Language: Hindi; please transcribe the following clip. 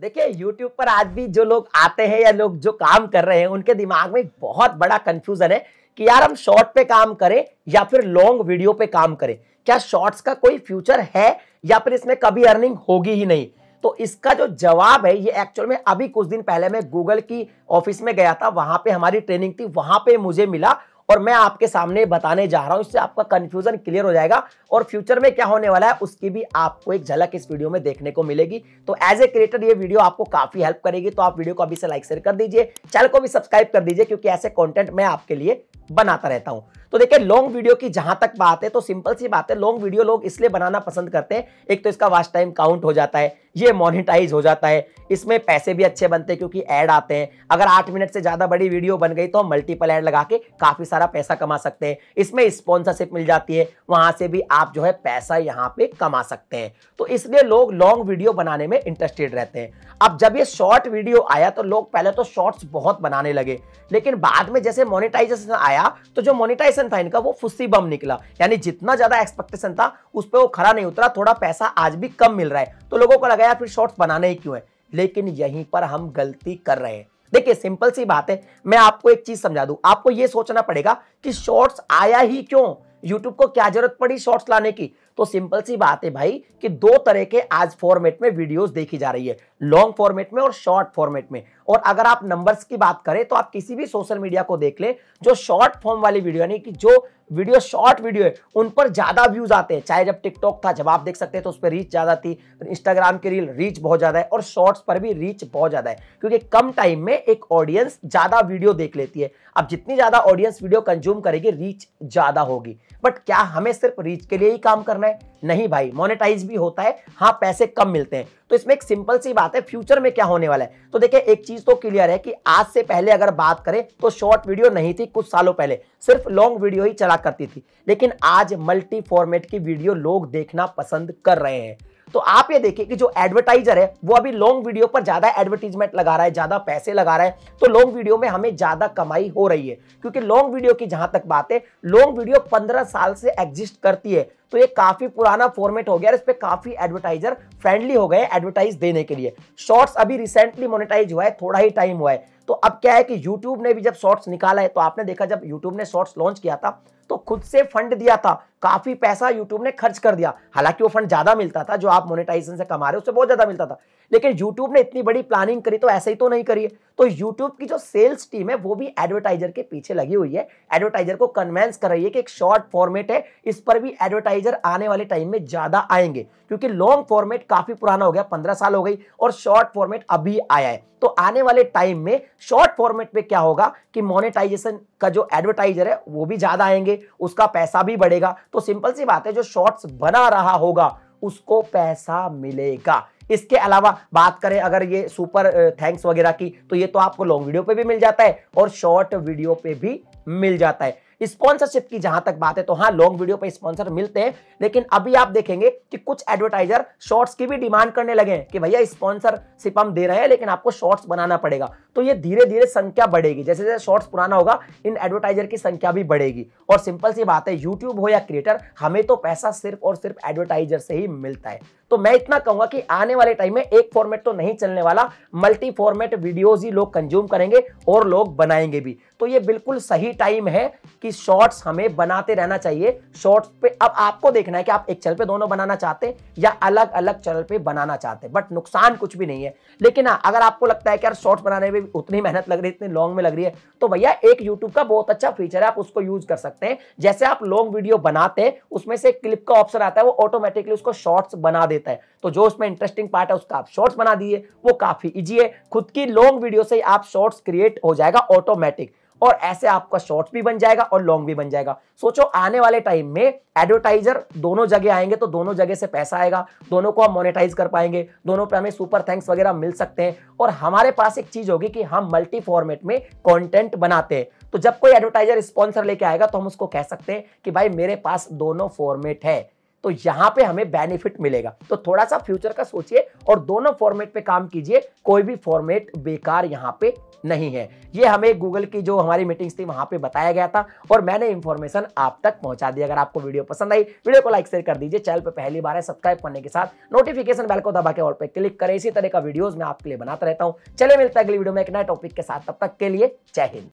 देखिए YouTube पर आज भी जो लोग आते हैं या लोग जो काम कर रहे हैं उनके दिमाग में बहुत बड़ा कंफ्यूजन है कि यार हम शॉर्ट पे काम करें या फिर लॉन्ग वीडियो पे काम करें क्या शॉर्ट्स का कोई फ्यूचर है या फिर इसमें कभी अर्निंग होगी ही नहीं तो इसका जो जवाब है ये एक्चुअल में अभी कुछ दिन पहले मैं गूगल की ऑफिस में गया था वहां पे हमारी ट्रेनिंग थी वहां पे मुझे मिला और मैं आपके सामने बताने जा रहा हूं इससे आपका कंफ्यूजन क्लियर हो जाएगा और फ्यूचर में क्या होने वाला है उसकी भी आपको एक झलक इस वीडियो में देखने को मिलेगी तो एज ए क्रिएटर ये वीडियो आपको काफी हेल्प करेगी तो आप वीडियो को अभी से लाइक शेयर कर दीजिए चैनल को भी सब्सक्राइब कर दीजिए क्योंकि ऐसे कॉन्टेंट मैं आपके लिए बनाता रहता हूं तो देखिए लॉन्ग वीडियो की जहां तक बात है तो सिंपल सी बात है लॉन्ग वीडियो लोग इसलिए बनाना पसंद करते हैं एक तो इसका वास्ट टाइम काउंट हो जाता है ये मोनिटाइज हो जाता है इसमें पैसे भी अच्छे बनते हैं क्योंकि ऐड आते हैं अगर आठ मिनट से ज़्यादा बड़ी वीडियो बन गई तो हम मल्टीपल ऐड लगा के काफ़ी सारा पैसा कमा सकते हैं इसमें स्पॉन्सरशिप मिल जाती है वहां से भी आप जो है पैसा यहाँ पे कमा सकते हैं तो इसलिए लोग लॉन्ग वीडियो बनाने में इंटरेस्टेड रहते हैं अब जब ये शॉर्ट वीडियो आया तो लोग पहले तो शॉर्ट्स बहुत बनाने लगे लेकिन बाद में जैसे मोनिटाइजेशन आया तो जो मोनिटाइजेशन था इनका वो फुस्सी बम निकला यानी जितना ज़्यादा एक्सपेक्टेशन था उस पर वो खरा नहीं उतरा थोड़ा पैसा आज भी कम मिल रहा है तो लोगों को लगा या फिर शॉर्ट्स बनाने ही क्यों है लेकिन यहीं पर हम गलती कर रहे हैं देखिए सिंपल सी बात है मैं आपको एक चीज समझा दू आपको यह सोचना पड़ेगा कि शॉर्ट्स आया ही क्यों यूट्यूब को क्या जरूरत पड़ी शॉर्ट्स लाने की तो सिंपल सी बात है भाई कि दो तरह के आज फॉर्मेट में वीडियोस देखी जा रही है लॉन्ग फॉर्मेट में और शॉर्ट फॉर्मेट में और अगर आप नंबर्स की बात करें तो आप किसी भी सोशल मीडिया को देख ले जो शॉर्ट फॉर्म वाली वीडियो यानी कि जो वीडियो शॉर्ट वीडियो है उन पर ज़्यादा व्यूज़ आते हैं चाहे जब टिकटॉक था जब आप देख सकते हैं तो उस पर रीच ज़्यादा थी इंस्टाग्राम तो की रील रीच बहुत ज़्यादा है और शॉर्ट्स पर भी रीच बहुत ज़्यादा है क्योंकि कम टाइम में एक ऑडियंस ज़्यादा वीडियो देख लेती है अब जितनी ज़्यादा ऑडियंस वीडियो कंज्यूम करेगी रीच ज़्यादा होगी बट क्या हमें सिर्फ रीच के लिए ही काम करना है नहीं भाई मोनेटाइज भी होता है हाँ पैसे कम मिलते हैं तो इसमें एक सिंपल सी बात है फ्यूचर में क्या होने वाला है तो देखिए एक चीज़ चीज तो क्लियर है कि आज से पहले अगर बात करें तो शॉर्ट वीडियो नहीं थी कुछ सालों पहले सिर्फ लॉन्ग वीडियो ही चला करती थी लेकिन आज मल्टी फॉर्मेट की वीडियो लोग देखना पसंद कर रहे हैं तो आप ये देखिए कि जो एडवर्टाइजर है वो अभी लॉन्ग वीडियो पर ज्यादा एडवर्टीजमेंट लगा रहा है ज्यादा पैसे लगा रहा है तो लॉन्ग वीडियो में हमें ज्यादा कमाई हो रही है क्योंकि लॉन्ग वीडियो की जहां तक बात है लॉन्ग वीडियो पंद्रह साल से एग्जिस्ट करती है तो ये काफी पुराना फॉर्मेट हो गया और इस पर काफी एडवर्टाइजर फ्रेंडली हो गए एडवर्टाइज देने के लिए शॉर्ट्स अभी रिसेंटली मोनिटाइज हुआ है थोड़ा ही टाइम हुआ है तो अब क्या है कि YouTube ने भी जब शॉर्ट्स निकाला है तो आपने देखा जब YouTube ने शॉर्ट्स लॉन्च किया था तो खुद से फंड दिया था काफी पैसा यूट्यूब ने खर्च कर दिया हालांकि वो फंड ज्यादा मिलता था जो आप मोनेटाइजेशन से कमा रहे हो उससे बहुत ज्यादा मिलता था लेकिन यूट्यूब ने इतनी बड़ी प्लानिंग करी तो ऐसे ही तो नहीं करी है तो यूट्यूब की जो सेल्स टीम है वो भी एडवर्टाइजर के पीछे लगी हुई है एडवर्टाइजर को कन्वेंस कर रही है कि एक शॉर्ट फॉर्मेट है इस पर भी एडवर्टाइजर आने वाले टाइम में ज्यादा आएंगे क्योंकि लॉन्ग फॉर्मेट काफी पुराना हो गया पंद्रह साल हो गई और शॉर्ट फॉर्मेट अभी आया है तो आने वाले टाइम में शॉर्ट फॉर्मेट में क्या होगा कि मोनेटाइजेशन का जो एडवर्टाइजर है वो भी ज्यादा आएंगे उसका पैसा भी बढ़ेगा तो सिंपल सी बात है जो शॉर्ट्स बना रहा होगा उसको पैसा मिलेगा इसके अलावा बात करें अगर ये सुपर थैंक्स वगैरह की तो ये तो आपको लॉन्ग वीडियो पे भी मिल जाता है और शॉर्ट वीडियो पे भी मिल जाता है स्पॉन्सरशिप की जहां तक बात है तो हाँ लॉन्ग वीडियो पर स्पॉन्सर मिलते हैं लेकिन अभी आप देखेंगे कि कुछ एडवर्टाइजर शॉर्ट्स की भी डिमांड करने लगे हैं कि भैया स्पॉन्सरशिप हम दे रहे हैं लेकिन आपको शॉर्ट्स बनाना पड़ेगा तो ये धीरे धीरे संख्या बढ़ेगी जैसे जैसे शॉर्ट्स पुराना होगा इन एडवर्टाइजर की संख्या भी बढ़ेगी और सिंपल सी बात है यूट्यूब हो या क्रिएटर हमें तो पैसा सिर्फ और सिर्फ एडवर्टाइजर से ही मिलता है तो मैं इतना कहूंगा कि आने वाले टाइम में एक फॉर्मेट तो नहीं चलने वाला मल्टी फॉर्मेट वीडियोज ही लोग कंज्यूम करेंगे और लोग बनाएंगे भी तो ये बिल्कुल सही टाइम है कि शॉर्ट्स हमें बनाते रहना चाहिए शॉर्ट्स पे अब आपको देखना है कि आप एक चैनल पे दोनों बनाना चाहते हैं या अलग अलग चैनल पे बनाना चाहते हैं बट नुकसान कुछ भी नहीं है लेकिन हाँ अगर आपको लगता है कि यार शॉर्ट्स बनाने में उतनी मेहनत लग रही है इतनी लॉन्ग में लग रही है तो भैया एक यूट्यूब का बहुत अच्छा फीचर है आप उसको यूज कर सकते हैं जैसे आप लॉन्ग वीडियो बनाते हैं उसमें से क्लिप का ऑप्शन आता है वो ऑटोमेटिकली उसको शॉर्ट्स बना देते देता है तो जो उसमें इंटरेस्टिंग पार्ट है उसका आप शॉर्ट्स बना दीजिए वो काफी इजी है खुद की लॉन्ग वीडियो से आप शॉर्ट्स क्रिएट हो जाएगा ऑटोमेटिक और ऐसे आपका शॉर्ट्स भी बन जाएगा और लॉन्ग भी बन जाएगा सोचो आने वाले टाइम में एडवर्टाइजर दोनों जगह आएंगे तो दोनों जगह से पैसा आएगा दोनों को हम मोनेटाइज कर पाएंगे दोनों पे हमें सुपर थैंक्स वगैरह मिल सकते हैं और हमारे पास एक चीज होगी कि हम मल्टी फॉर्मेट में कॉन्टेंट बनाते हैं तो जब कोई एडवर्टाइजर स्पॉन्सर लेके आएगा तो हम उसको कह सकते हैं कि भाई मेरे पास दोनों फॉर्मेट है तो यहां पे हमें बेनिफिट मिलेगा तो थोड़ा सा फ्यूचर का सोचिए और दोनों फॉर्मेट पे काम कीजिए कोई भी फॉर्मेट बेकार यहां पे नहीं है ये हमें गूगल की जो हमारी मीटिंग्स थी वहां पे बताया गया था और मैंने इंफॉर्मेशन आप तक पहुंचा दी अगर आपको वीडियो पसंद आई वीडियो को लाइक शेयर कर दीजिए चैनल पर पहली बार है सब्सक्राइब करने के साथ नोटिफिकेशन बेल को दबा के और पे क्लिक करें इसी तरह का वीडियोज मैं आपके लिए बनाता रहता हूँ चले मिलता है अगली वीडियो में एक नए टॉपिक के साथ तब तक के लिए जय हिंद